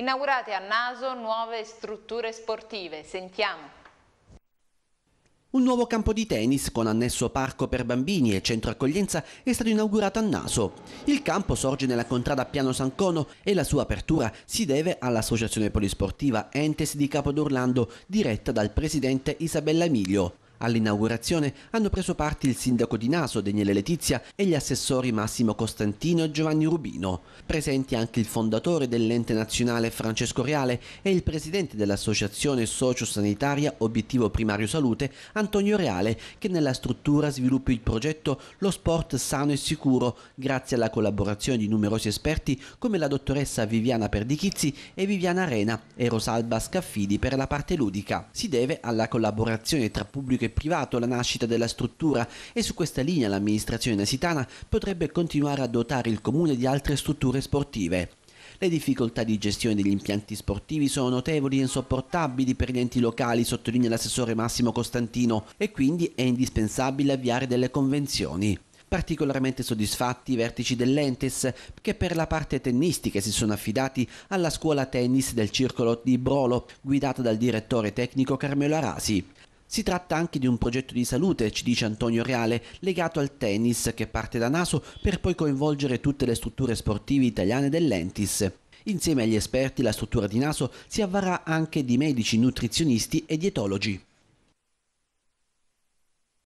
Inaugurate a Naso nuove strutture sportive, sentiamo. Un nuovo campo di tennis con annesso parco per bambini e centro accoglienza è stato inaugurato a Naso. Il campo sorge nella contrada Piano San Cono e la sua apertura si deve all'associazione polisportiva Entes di Capodorlando diretta dal presidente Isabella Emilio. All'inaugurazione hanno preso parte il sindaco di Naso, Daniele Letizia, e gli assessori Massimo Costantino e Giovanni Rubino. Presenti anche il fondatore dell'ente nazionale Francesco Reale e il presidente dell'associazione sociosanitaria Obiettivo Primario Salute, Antonio Reale, che nella struttura sviluppa il progetto Lo Sport Sano e Sicuro, grazie alla collaborazione di numerosi esperti come la dottoressa Viviana Perdichizzi e Viviana Arena e Rosalba Scaffidi per la parte ludica. Si deve alla collaborazione tra pubblico e privato la nascita della struttura e su questa linea l'amministrazione nasitana potrebbe continuare a dotare il comune di altre strutture sportive. Le difficoltà di gestione degli impianti sportivi sono notevoli e insopportabili per gli enti locali, sottolinea l'assessore Massimo Costantino, e quindi è indispensabile avviare delle convenzioni. Particolarmente soddisfatti i vertici dell'Entes che per la parte tennistica si sono affidati alla scuola tennis del circolo di Brolo guidata dal direttore tecnico Carmelo Arasi. Si tratta anche di un progetto di salute, ci dice Antonio Reale, legato al tennis che parte da Naso per poi coinvolgere tutte le strutture sportive italiane dell'Entis. Insieme agli esperti la struttura di Naso si avvarrà anche di medici, nutrizionisti e dietologi.